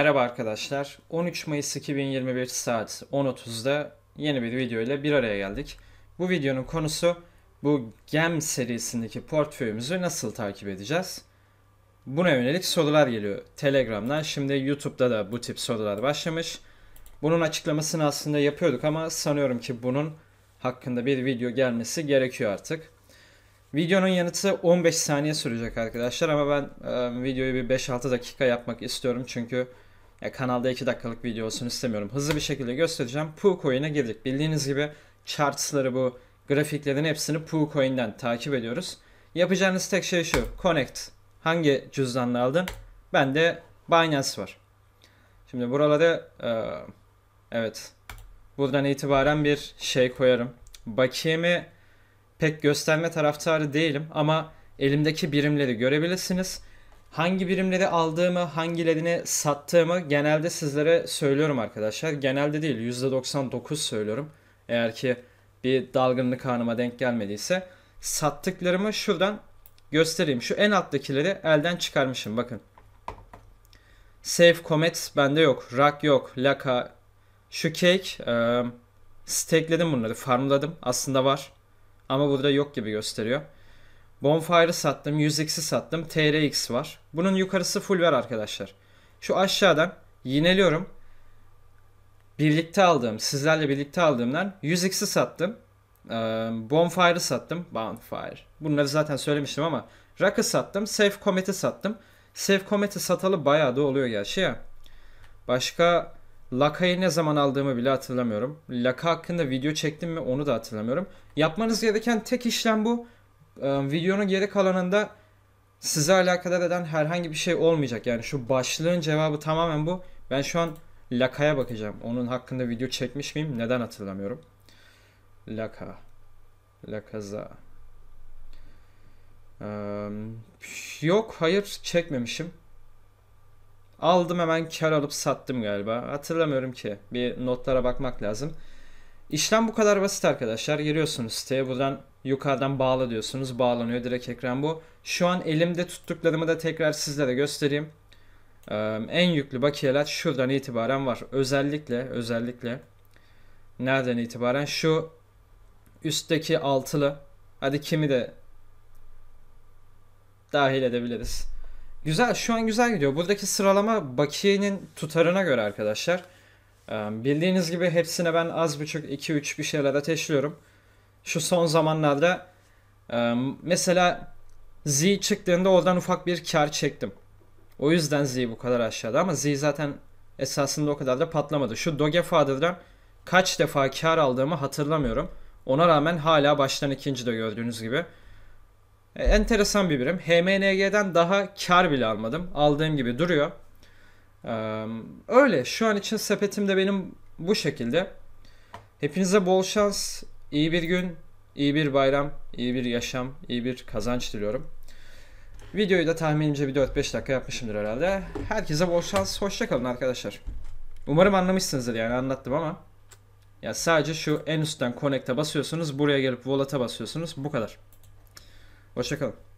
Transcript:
Merhaba arkadaşlar. 13 Mayıs 2021 saat 10.30'da yeni bir video ile bir araya geldik. Bu videonun konusu bu GEM serisindeki portföyümüzü nasıl takip edeceğiz? Buna yönelik sorular geliyor Telegram'dan. Şimdi YouTube'da da bu tip sorular başlamış. Bunun açıklamasını aslında yapıyorduk ama sanıyorum ki bunun hakkında bir video gelmesi gerekiyor artık. Videonun yanıtı 15 saniye sürecek arkadaşlar ama ben e, videoyu bir 5-6 dakika yapmak istiyorum çünkü ya kanalda 2 dakikalık video olsun istemiyorum. Hızlı bir şekilde göstereceğim. Poo Coin'e girdik. Bildiğiniz gibi charts'ları bu grafiklerin hepsini Poo Coin'den takip ediyoruz. Yapacağınız tek şey şu. Connect. Hangi cüzdanla aldın? Bende Binance var. Şimdi buralarda, e, evet buradan itibaren bir şey koyarım. Bakiyemi pek gösterme taraftarı değilim ama elimdeki birimleri görebilirsiniz. Hangi birimleri aldığımı, hangilerini sattığımı genelde sizlere söylüyorum arkadaşlar. Genelde değil %99 söylüyorum. Eğer ki bir dalgınlık anıma denk gelmediyse. Sattıklarımı şuradan göstereyim. Şu en alttakileri elden çıkarmışım bakın. Safe Comet bende yok. Rock yok. Laka. Şu cake. E, stakeledim bunları. Farmladım. Aslında var. Ama burada yok gibi gösteriyor. Bonfire'ı sattım, 100x'i sattım, TRX var. Bunun yukarısı full ver arkadaşlar. Şu aşağıdan yineliyorum. Birlikte aldığım, sizlerle birlikte aldığımdan 100x'i sattım. Ee, Bonfire'ı sattım. Bonfire. Bunları zaten söylemiştim ama Rock'ı sattım. Safe Comet'i sattım. Safe Comet'i satalı bayağı da oluyor gerçi ya. Başka Laka'yı ne zaman aldığımı bile hatırlamıyorum. Laka hakkında video çektim mi onu da hatırlamıyorum. Yapmanız gereken tek işlem bu. E, videonun geri kalanında size alakadar eden herhangi bir şey olmayacak. Yani şu başlığın cevabı tamamen bu. Ben şu an Laka'ya bakacağım. Onun hakkında video çekmiş miyim? Neden hatırlamıyorum. Laka. Lakaza. Ee, yok hayır çekmemişim. Aldım hemen kar alıp sattım galiba. Hatırlamıyorum ki. Bir notlara bakmak lazım. İşlem bu kadar basit arkadaşlar. Giriyorsunuz siteye buradan Yukarıdan bağla diyorsunuz. Bağlanıyor direkt ekran bu. Şu an elimde tuttuklarımı da tekrar sizlere göstereyim. Ee, en yüklü bakiyeler şuradan itibaren var. Özellikle özellikle nereden itibaren şu üstteki altılı hadi kimi de dahil edebiliriz. Güzel şu an güzel gidiyor. Buradaki sıralama bakiyenin tutarına göre arkadaşlar. Bildiğiniz gibi hepsine ben az buçuk 2-3 bir şeyler ateşliyorum. Şu son zamanlarda e, mesela Z çıktığında oradan ufak bir kar çektim. O yüzden Z bu kadar aşağıda ama Z zaten esasında o kadar da patlamadı. Şu Doge Dogefather'dan kaç defa kar aldığımı hatırlamıyorum. Ona rağmen hala baştan ikinci de gördüğünüz gibi. E, enteresan bir birim. HMNG'den daha kar bile almadım. Aldığım gibi duruyor. E, öyle. Şu an için sepetimde benim bu şekilde. Hepinize bol şans. İyi bir gün, iyi bir bayram, iyi bir yaşam, iyi bir kazanç diliyorum. Videoyu da tahminimce bir 4-5 dakika yapmışımdır herhalde. Herkese bol şans, hoşçakalın arkadaşlar. Umarım anlamışsınızdır yani anlattım ama. Ya sadece şu en üstten connect'e basıyorsunuz, buraya gelip volat'a basıyorsunuz. Bu kadar. Hoşçakalın.